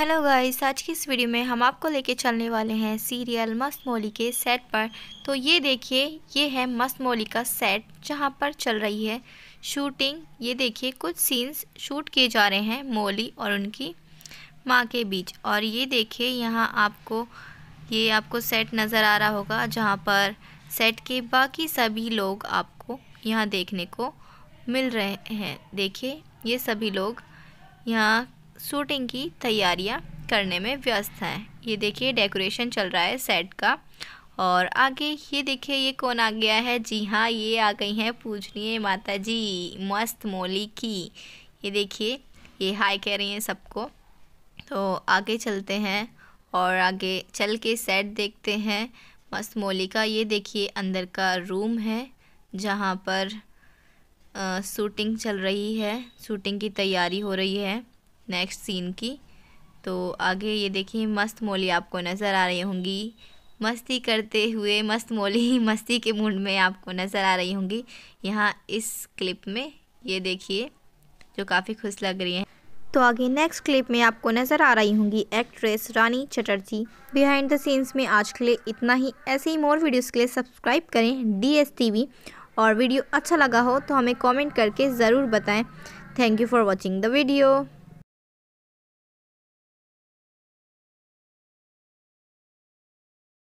hello guys आज की इस वीडियो में हम आपको लेके चलने वाले हैं सीरियल मस्त मौली के सेट पर तो ये देखिए ये है मस्त मौली का सेट जहाँ पर चल रही है शूटिंग ये देखिए कुछ सीन्स शूट किए जा रहे हैं मौली और उनकी माँ के बीच और ये देखिए यहाँ आपको ये आपको सेट नज़र आ रहा होगा जहाँ पर सेट के बाकी सभी लोग आपको यहाँ देखने को मिल रहे हैं देखिए ये सभी लोग यहाँ शूटिंग की तैयारियां करने में व्यस्त हैं ये देखिए डेकोरेशन चल रहा है सेट का और आगे ये देखिए ये कौन आ गया है जी हाँ ये आ गई हैं पूजनीय माता जी मस्त मोली की ये देखिए ये हाय कह रही हैं सबको तो आगे चलते हैं और आगे चल के सेट देखते हैं मस्त मोली का ये देखिए अंदर का रूम है जहाँ पर शूटिंग चल रही है शूटिंग की तैयारी हो रही है नेक्स्ट सीन की तो आगे ये देखिए मस्त मोली आपको नज़र आ रही होंगी मस्ती करते हुए मस्त मोली मस्ती के मूड में आपको नज़र आ रही होंगी यहाँ इस क्लिप में ये देखिए जो काफ़ी खुश लग रही हैं तो आगे नेक्स्ट क्लिप में आपको नज़र आ रही होंगी actress Rani Chatterjee behind the scenes में आज के लिए इतना ही ऐसे ही मोर वीडियोस के लिए सब्सक्राइब करें डी एस टी वी और वीडियो अच्छा लगा हो तो हमें कॉमेंट करके ज़रूर बताएँ thank you for watching the video